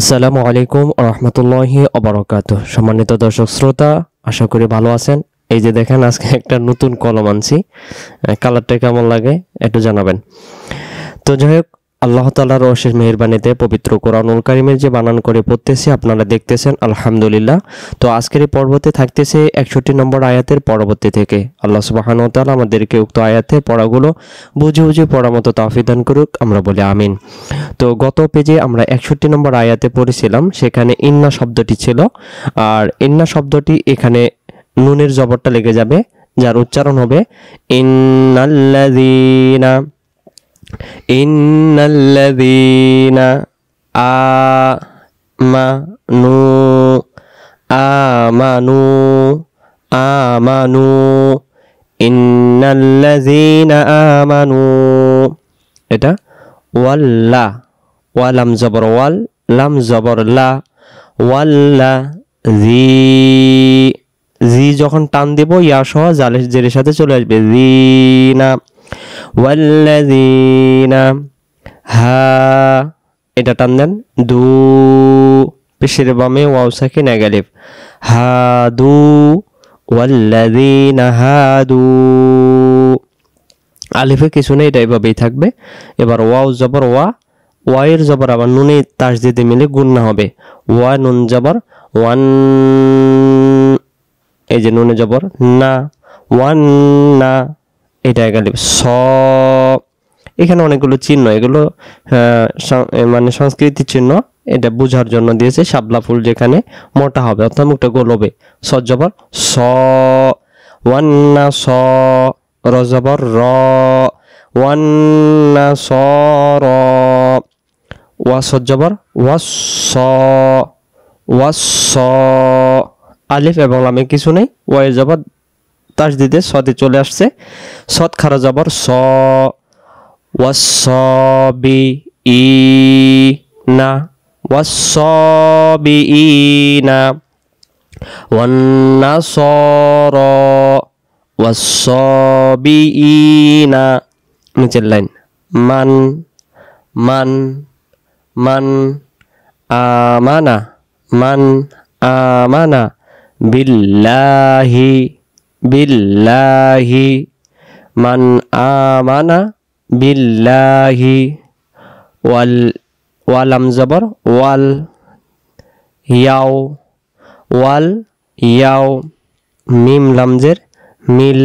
আসসালামু আলাইকুম রহমতুল্লাহি অবরকাত সম্মানিত দর্শক শ্রোতা আশা করি ভালো আছেন এই যে দেখেন আজকে একটা নতুন কলম আনছি কালারটা কেমন লাগে একটু জানাবেন তো যাই হোক আল্লাহ তালার অশেষ মেহরবানিতে পবিত্র কোরআনুল কারিমের যে বানান করে পড়তেছি আপনারা দেখতেছেন আলহামদুলিল্লাহ তো আজকের এই পর্বতে থাকতেছে একষট্টি নম্বর আয়াতের পরবর্তী থেকে আল্লাহ তাল আমাদেরকে উক্ত আয়াতে পড়াগুলো বুঝে বুঝে পড়া মতো তাফিদান করুক আমরা বলি আমিন তো গত পেজে আমরা একষট্টি নম্বর আয়াতে পড়েছিলাম সেখানে ইন্না শব্দটি ছিল আর ইন্না শব্দটি এখানে নুনের জবরটা লেগে যাবে যার উচ্চারণ হবে ইন্নাল্লাদিনা ইন্নাল্লাযীনা আমানু আমানু আমানু ইন্নাল্লাযীনা আমানু এটা ওয়াল্লা ওয়ালাম জবর ওয়াল লাম ওয়াল্লা জি জি যখন টান দেব ইয়া সহ জালের জেরের সাথে চলে আসবে জি না ওয়াল্লাযীনা হা এটা টান দেন দু পেশের বামে ওয়াও সাকিন আগালিফ হাদু ওয়াল্লাযীনা হাদু আলিফে কিছু নেই এটা এভাবেই থাকবে এবার ওয়াও জবর ওয়া ওয়াইয়ের জবর আবার নুনে তাস দিতে মিলে গুণনা হবে ওয়া নুন জবর ওয়ান এই যে নুনে জবর না ওয়ান না এটা গালিব স এখানে অনেকগুলো চিহ্ন এগুলো হ্যাঁ, মানে সংস্কৃতি চিহ্ন এটা বোঝার জন্য দিয়েছে শাবলা ফুল যেখানে মোটা হবে অর্থাৎ মুখটা গোল হবে সজ্জবর স ওয়ান্না স রজবর র ওয়ান্না স র ওয়া সজ্জবর ওয়া স ওয়া স আলিফ এবং লামে কিছু নেই ওয়া জবর তাসদিদে সদে চলে আসছে সদ খারা যাবার স ওয়াসবি ই না ওয়াসবি ই না ই না নিচের লাইন মান মান মান আমানা মান আমানা বিল্লাহি বিল্লাহি মান আমানা বিল্লাহি ওয়াল ওয়ালাম জবর ওয়াল ইয়াও ওয়াল ইয়াও মিম লামজের মিল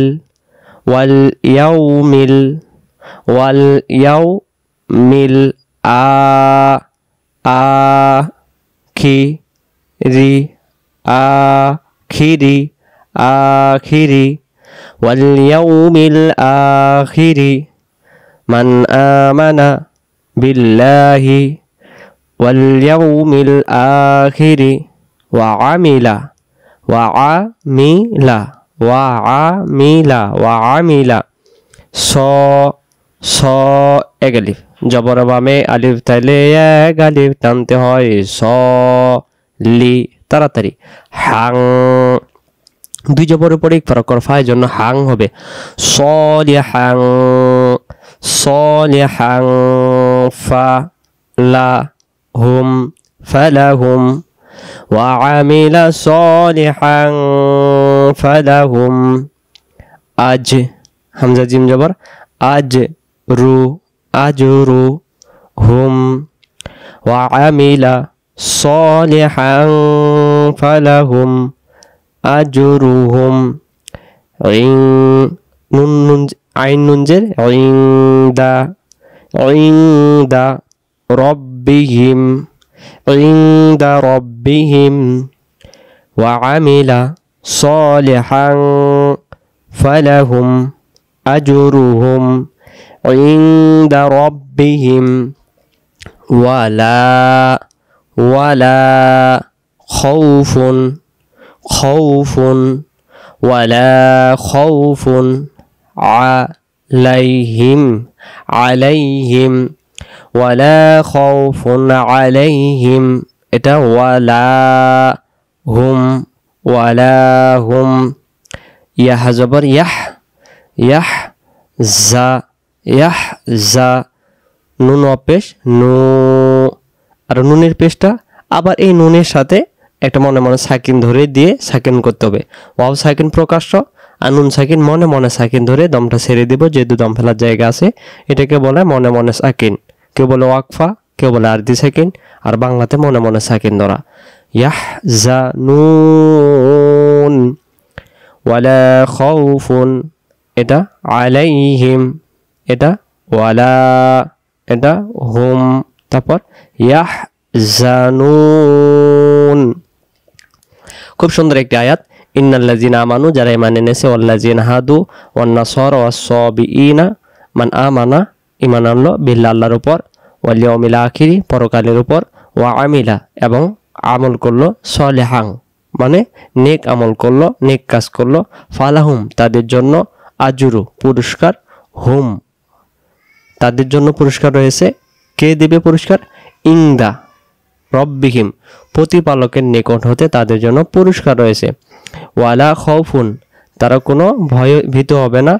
ওয়াল ইয়াও মিল ওয়াল ইয়াও মিল আ আ খি রি আ খিরি الآخر واليوم الآخر من آمن بالله واليوم الآخر وعمل وعمل وعمل وعمل صا صا أجلف জবর বামে আলিফ তাইলে এক আলিফ টানতে হয় স লি তাড়াতাড়ি হাং দুই জবর পরে ইকফার অক্ষর জন্য হাং হবে সলে হাং সলে হাং ফা লা হুম ফালাহুম وعمل صالحا فلهم আজ হামজা জিম জবর আজ রু আজ রু হুম وعمل صالحا فلهم أجرهم عين ننزل عند عند ربهم عند ربهم وعمل صالحا فلهم أجرهم عند ربهم ولا ولا خوف খৌফুন ওয়ালা খৌফুন আলাইহিম আলাইহিম ওয়ালা খৌফুন আলাইহিম এটা ওয়ালা হুম ওয়ালা হুম ইয়াহ জবর ইয়াহ ইয়াহ জা ইয়াহ জা নুন অপেশ নু আর নুনের পেশটা আবার এই নুনের সাথে একটা মনে মনে সাকিন ধরে দিয়ে সাকিন করতে হবে ওয়াও সাকিন প্রকাশ্য আনুন সাকিন মনে মনে সাকিন ধরে দমটা ছেড়ে দিব যেহেতু দম ফেলার জায়গা আছে এটাকে বলে মনে মনে সাকিন কেউ বলে ওয়াকফা কেউ বলে আর্দি সাকিন আর বাংলাতে মনে মনে সাকিন ধরা ইয়াহ জানুন ওয়ালা খাউফুন এটা আলাইহিম এটা ওয়ালা এটা হুম তারপর ইয়াহ জানুন খুব সুন্দর একটি আয়াত ইন্নাল্লাজিন আমানু যারা ইমান এনেছে ওল্লাজিন হাদু ও সব ইনা মান আমানা ইমান আনলো বিল্লা আল্লাহর উপর অমিলা আখিরি পরকালের উপর ওয়া আমিলা এবং আমল করলো সলেহাং মানে নেক আমল করলো নেক কাজ করলো ফালাহুম তাদের জন্য আজুরু পুরস্কার হুম তাদের জন্য পুরস্কার রয়েছে কে দেবে পুরস্কার ইংদা রববিহীম প্রতিপালকের নিকট হতে তাদের জন্য পুরস্কার রয়েছে ওয়ালা খৌফুন তারা কোনো ভয় ভীত হবে না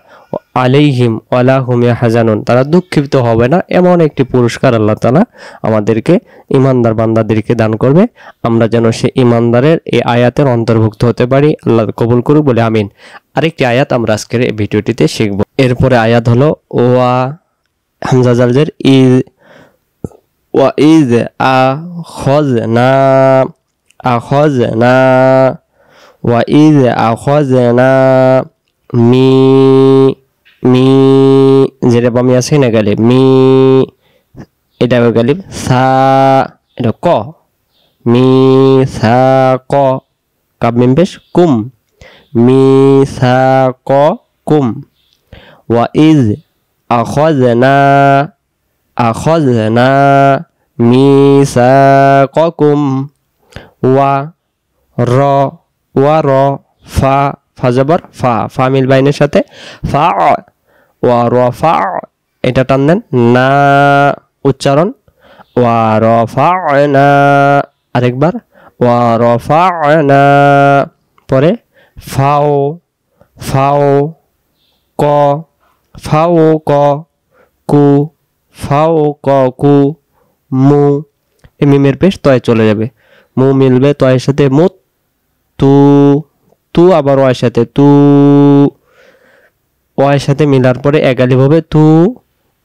আলাইহিম ওয়ালা হুমিয়া হাজানুন তারা দুঃখিত হবে না এমন একটি পুরস্কার আল্লাহ তালা আমাদেরকে ইমানদার বান্দাদেরকে দান করবে আমরা যেন সে ইমানদারের এই আয়াতের অন্তর্ভুক্ত হতে পারি আল্লাহ কবুল করুক বলে আমিন আরেকটি আয়াত আমরা আজকের এই ভিডিওটিতে শিখব এরপরে আয়াত হলো ওয়া হামজাজালদের ই وإذ أخذنا أخذنا وإذ أخذنا মি মি যেটা বামি আছে না গালিব মি এটা হবে গালিব সা এটা ক মি সা ক কাব মিম পেশ কুম মি সা ক কুম ওয়া ইজ আখজ না আখজনা মিসাককুম ওয়া র ওয়া র ফা ফা জবর ফা ফা মিল বাইনের সাথে ফা ওয়া র ফা এটা টান দেন না উচ্চারণ ওয়া র ফা না আরেকবার ওয়া র ফা না পরে ফাও ফাও ক ফাও ক কু ফাও ক কু মু এ মিমের পেশ তয়ে চলে যাবে মু মিলবে তয়ের সাথে মু তু তু আবার ওয়ের সাথে তু ওয়ের সাথে মিলার পরে একালি হবে তু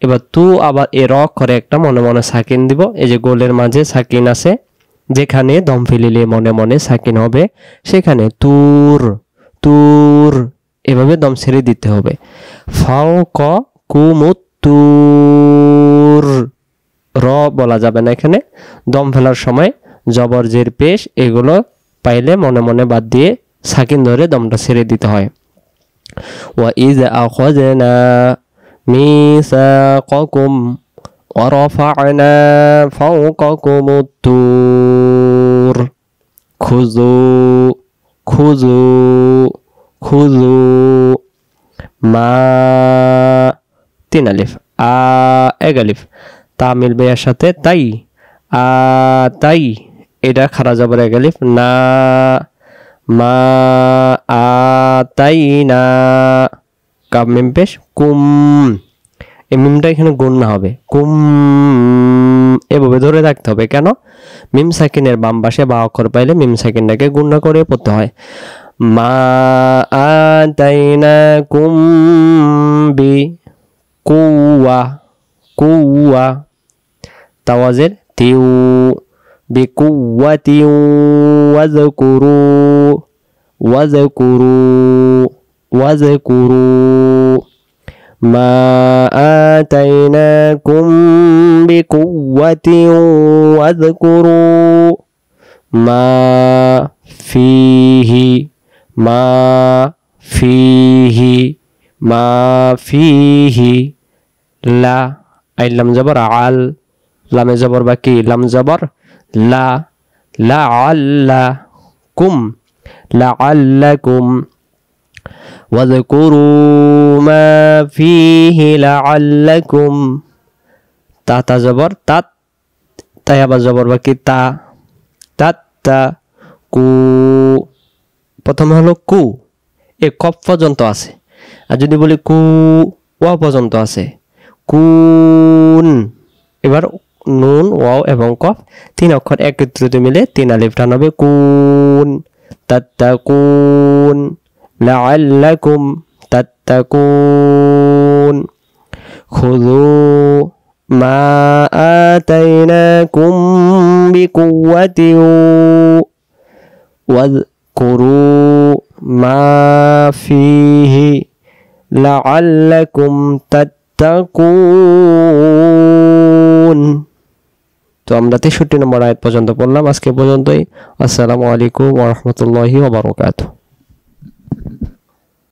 এবার তু আবার এ র করে একটা মনে মনে সাকিন দিব এই যে গোলের মাঝে সাকিন আছে যেখানে দম ফেলিলে মনে মনে সাকিন হবে সেখানে তুর তুর এভাবে দম ছেড়ে দিতে হবে ফাও ক কু মু কুমুত্তুর র বলা যাবে না এখানে দম ফেলার সময় জবর জের পেশ এগুলো পাইলে মনে মনে বাদ দিয়ে সাকিন ধরে দমটা ছেড়ে দিতে হয় ওয়া ইজ আখজনা মিসাকাকুম ورفعنا فوقكم الطور خذوا خذوا خذوا ما আলিফ তা মিলবে এর সাথে তাই আ তাই এটা খারা যাবার এক না মা আ তাই না কাপ মিম পেশ কুম এই মিমটা এখানে গুণ না হবে কুম এভাবে ধরে রাখতে হবে কেন মিম সাকিনের বাম পাশে বা অক্ষর পাইলে মিম সাকিনটাকে গুণনা করে পড়তে হয় মা আ তাই না কুম বি কুয়া কুয়া توازر تيو بقوة واذكروا واذكروا واذكروا ما آتيناكم بقوة واذكروا ما فيه ما فيه ما فيه لا أي لم جبر عال লামে জবর বা কি লাম জবর লা লা আল্লা কুম লা আল্লা কুম واذكروا ما فيه لعلكم তা তা জবর তাত তাই আবার জবর বাকি তা তাত তা কু প্রথমে হলো কু এ কপ পর্যন্ত আছে আর যদি বলি কু ওয়া পর্যন্ত আছে কুন এবার নুন ওয়াও এবং কফ তিন অক্ষর একত্রিত মিলে তিন আলিফ টান হবে কুন তাত্তাকুন লাআল্লাকুম তাত্তাকুন খুযু মা আতাইনাকুম বিকুওয়াতি ওয়াযকুরু মা ফিহি লাআল্লাকুম তাত্তাকুন তো আমরা তেষট্টি নম্বর আয়াত পর্যন্ত পড়লাম আজকে পর্যন্তই আসসালামু আলাইকুম ওরহমতুল্লাহি ওবরকাতু